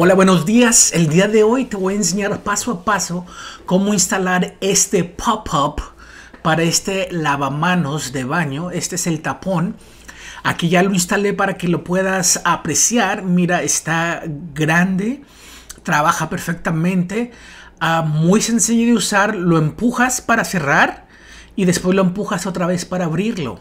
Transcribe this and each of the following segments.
Hola, buenos días. El día de hoy te voy a enseñar paso a paso cómo instalar este pop-up para este lavamanos de baño. Este es el tapón. Aquí ya lo instalé para que lo puedas apreciar. Mira, está grande, trabaja perfectamente, ah, muy sencillo de usar. Lo empujas para cerrar y después lo empujas otra vez para abrirlo.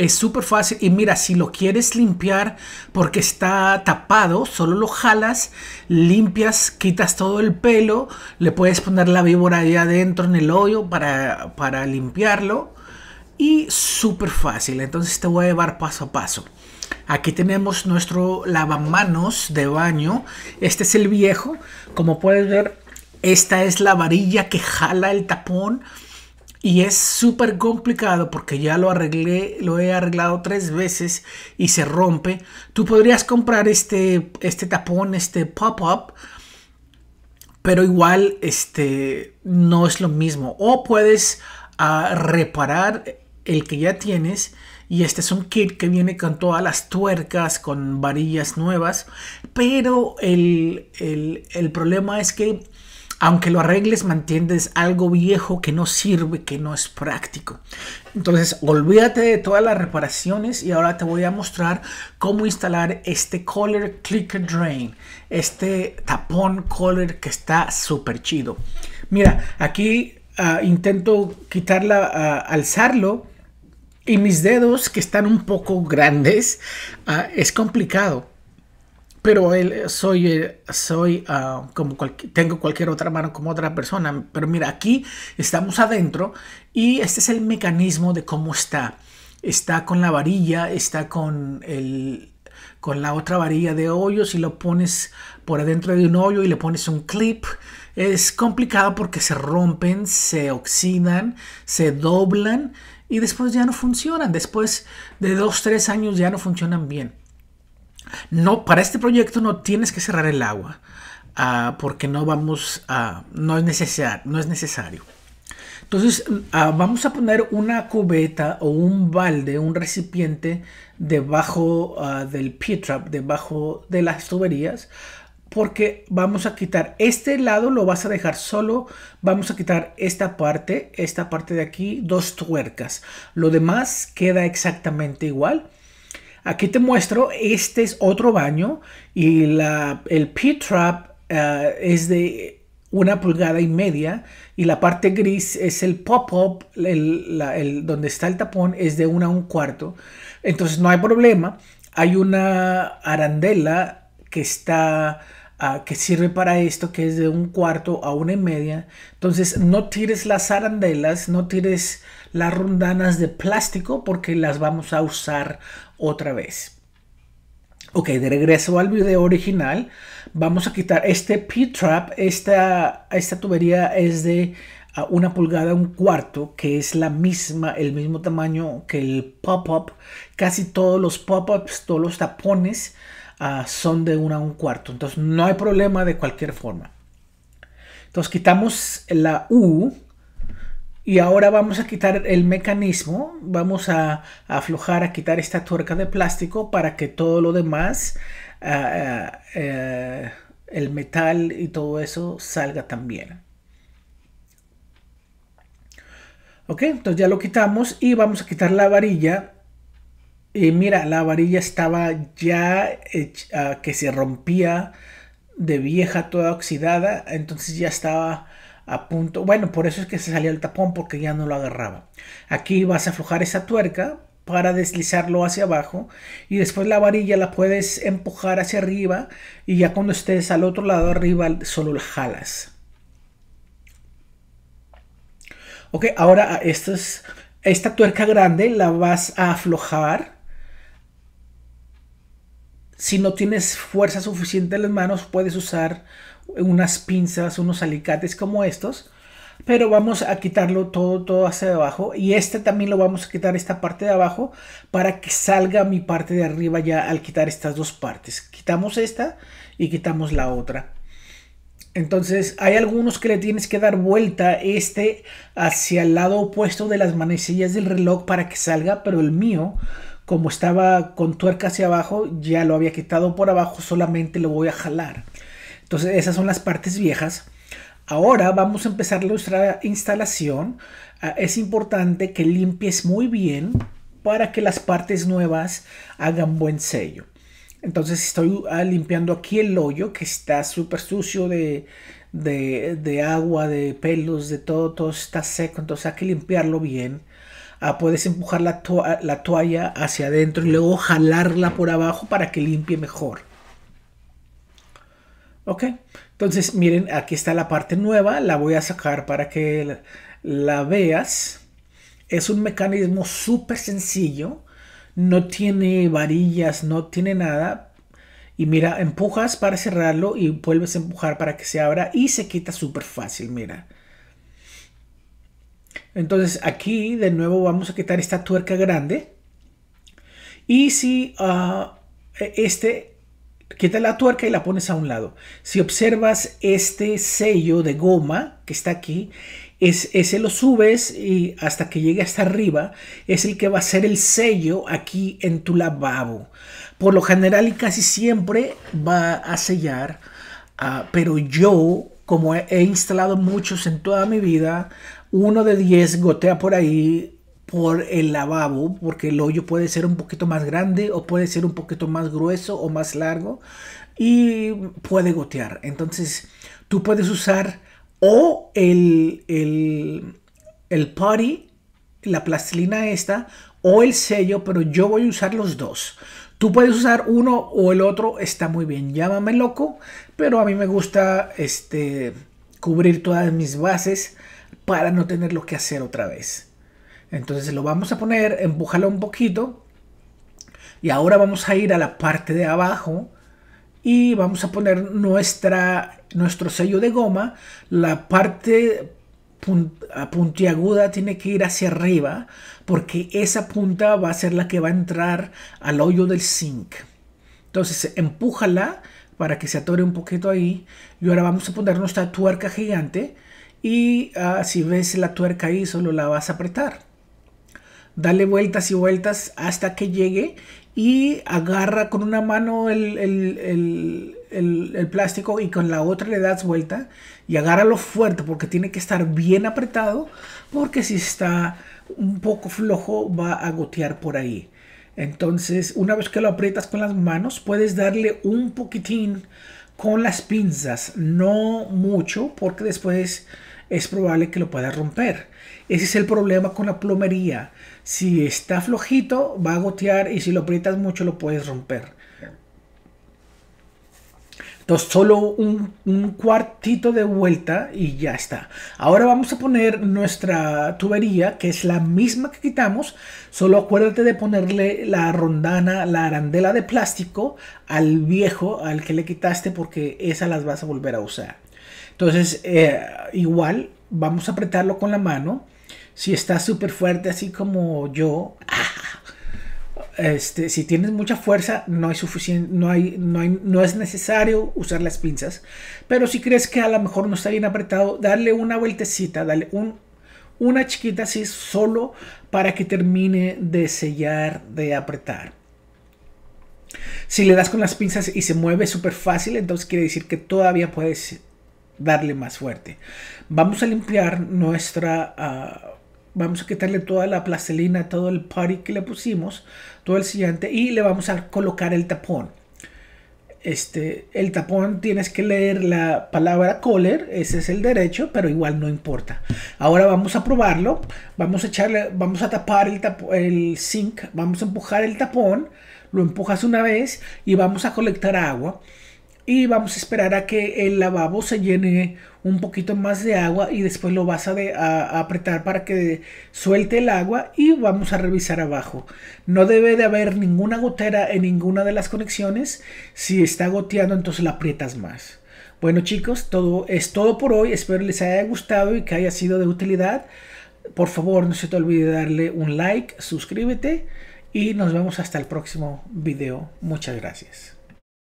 Es súper fácil y mira, si lo quieres limpiar porque está tapado, solo lo jalas, limpias, quitas todo el pelo, le puedes poner la víbora ahí adentro en el hoyo para, para limpiarlo y súper fácil. Entonces te voy a llevar paso a paso. Aquí tenemos nuestro lavamanos de baño. Este es el viejo. Como puedes ver, esta es la varilla que jala el tapón y es súper complicado porque ya lo arreglé, lo he arreglado tres veces y se rompe. Tú podrías comprar este, este tapón, este pop-up, pero igual este, no es lo mismo. O puedes ah, reparar el que ya tienes y este es un kit que viene con todas las tuercas, con varillas nuevas. Pero el, el, problema es que aunque lo arregles, mantienes algo viejo que no sirve, que no es práctico. Entonces, olvídate de todas las reparaciones y ahora te voy a mostrar cómo instalar este Color Clicker Drain, este tapón color que está súper chido. Mira, aquí ah, intento quitarla, ah, alzarlo y mis dedos que están un poco grandes, ah, es complicado pero él, soy, eh, soy ah, como tengo cualquier otra mano como otra persona. Pero mira, aquí estamos adentro y este es el mecanismo de cómo está. Está con la varilla, está con, con la otra varilla de hoyos y lo pones por adentro de un hoyo y le pones un clip. Es complicado porque se rompen, se oxidan, se doblan y después ya no funcionan. Después de dos, tres años ya no funcionan bien. No, para este proyecto no tienes que cerrar el agua. Ah, porque no vamos a. no, es necesario, no es necesario. Entonces, ah, vamos a poner una cubeta o un balde, un recipiente debajo ah, del pit trap, debajo de las tuberías, porque vamos a quitar este lado, lo vas a dejar solo, vamos a quitar esta parte, esta parte de aquí, dos tuercas. Lo demás queda exactamente igual. Aquí te muestro, este es otro baño y la, el p trap eh, es de una pulgada y media y la parte gris es el pop-up, el, el, donde está el tapón es de una a un cuarto. Entonces no hay problema, hay una arandela que está que sirve para esto, que es de un cuarto a una y media. Entonces no tires las arandelas, no tires las rondanas de plástico porque las vamos a usar otra vez. Ok, de regreso al video original, vamos a quitar este P-Trap. Esta, esta tubería es de ah, una pulgada, un cuarto, que es la misma, el mismo tamaño que el pop-up. Casi todos los pop-ups, todos los tapones Ah, son de una a un cuarto. Entonces no hay problema de cualquier forma. Entonces quitamos la U y ahora vamos a quitar el mecanismo. Vamos a, aflojar, a quitar esta tuerca de plástico para que todo lo demás, ah, ah, eh, el metal y todo eso salga también. Ok, entonces ya lo quitamos y vamos a quitar la varilla y mira, la varilla estaba ya ah, que se rompía de vieja, toda oxidada, entonces ya estaba a punto. Bueno, por eso es que se salía el tapón porque ya no lo agarraba. Aquí vas a aflojar esa tuerca para deslizarlo hacia abajo y después la varilla la puedes empujar hacia arriba y ya cuando estés al otro lado arriba solo la jalas. Ok, ahora ah, esta tuerca grande la vas a aflojar si no tienes fuerza suficiente en las manos, puedes usar unas pinzas, unos alicates como estos. Pero vamos a quitarlo todo, todo hacia abajo. Y este también lo vamos a quitar esta parte de abajo para que salga mi parte de arriba ya al quitar estas dos partes. Quitamos esta y quitamos la otra. Entonces hay algunos que le tienes que dar vuelta este hacia el lado opuesto de las manecillas del reloj para que salga, pero el mío como estaba con tuerca hacia abajo, ya lo había quitado por abajo, solamente lo voy a jalar. Entonces esas son las partes viejas. Ahora vamos a empezar nuestra instalación. Ah, es importante que limpies muy bien para que las partes nuevas hagan buen sello. Entonces estoy ah, limpiando aquí el hoyo que está súper sucio de, agua, de pelos, de todo, todo está seco. Entonces hay que limpiarlo bien puedes empujar la, toalla hacia adentro y luego jalarla por abajo para que limpie mejor. Ok, entonces miren, aquí está la parte nueva, la voy a sacar para que la, la veas. Es un mecanismo súper sencillo, no tiene varillas, no tiene nada. Y mira, empujas para cerrarlo y vuelves a empujar para que se abra y se quita súper fácil, mira. Entonces aquí de nuevo vamos a quitar esta tuerca grande. Y si ah, e, este, quita la tuerca y la pones a un lado. Si observas este sello de goma que está aquí, es, ese lo subes y hasta que llegue hasta arriba es el que va a ser el sello aquí en tu lavabo. Por lo general y casi siempre va a sellar, ah, pero yo como he, instalado muchos en toda mi vida, uno de 10 gotea por ahí por el lavabo, porque el hoyo puede ser un poquito más grande o puede ser un poquito más grueso o más largo y puede gotear. Entonces, tú puedes usar o el, el, el putty, la plastilina esta, o el sello, pero yo voy a usar los dos. Tú puedes usar uno o el otro, está muy bien, llámame loco, pero a mí me gusta este, cubrir todas mis bases para no tener lo que hacer otra vez. Entonces lo vamos a poner, empújalo un poquito y ahora vamos a ir a la parte de abajo y vamos a poner nuestra, nuestro sello de goma, la parte puntiaguda tiene que ir hacia arriba porque esa punta va a ser la que va a entrar al hoyo del zinc. Entonces empújala para que se atore un poquito ahí. Y ahora vamos a poner nuestra tuerca gigante. Y ah, si ves la tuerca ahí, solo la vas a apretar. Dale vueltas y vueltas hasta que llegue. Y agarra con una mano el el, plástico y con la otra le das vuelta y agárralo fuerte porque tiene que estar bien apretado porque si está un poco flojo va a gotear por ahí. Entonces una vez que lo aprietas con las manos puedes darle un poquitín con las pinzas, no mucho porque después es probable que lo puedas romper. Ese es el problema con la plomería. Si está flojito va a gotear y si lo aprietas mucho lo puedes romper solo un, cuartito de vuelta y ya está. Ahora vamos a poner nuestra tubería, que es la misma que quitamos. Solo acuérdate de ponerle la rondana, la arandela de plástico al viejo, al que le quitaste, porque esa las vas a volver a usar. Entonces, eh, igual, vamos a apretarlo con la mano. Si está súper fuerte, así como yo, ah, este, si tienes mucha fuerza, no, es suficiente, no, hay, no, es necesario usar las pinzas. Pero si crees que a lo mejor no está bien apretado, darle una vueltecita, Dale un, una chiquita así solo para que termine de sellar, de apretar. Si le das con las pinzas y se mueve súper fácil, entonces quiere decir que todavía puedes darle más fuerte. Vamos a limpiar nuestra... Ah, vamos a quitarle toda la plastilina, todo el party que le pusimos, todo el siguiente y le vamos a colocar el tapón. Este, el tapón tienes que leer la palabra color, ese es el derecho, pero igual no importa. Ahora vamos a probarlo, vamos a echarle, vamos a tapar el, el zinc, vamos a empujar el tapón, lo empujas una vez y vamos a colectar agua y vamos a esperar a que el lavabo se llene un poquito más de agua y después lo vas a, de, apretar para que suelte el agua y vamos a revisar abajo. No debe de haber ninguna gotera en ninguna de las conexiones. Si está goteando entonces la aprietas más. Bueno chicos, todo es todo por hoy. Espero les haya gustado y que haya sido de utilidad. Por favor no se te olvide darle un like, suscríbete y nos vemos hasta el próximo video. Muchas gracias.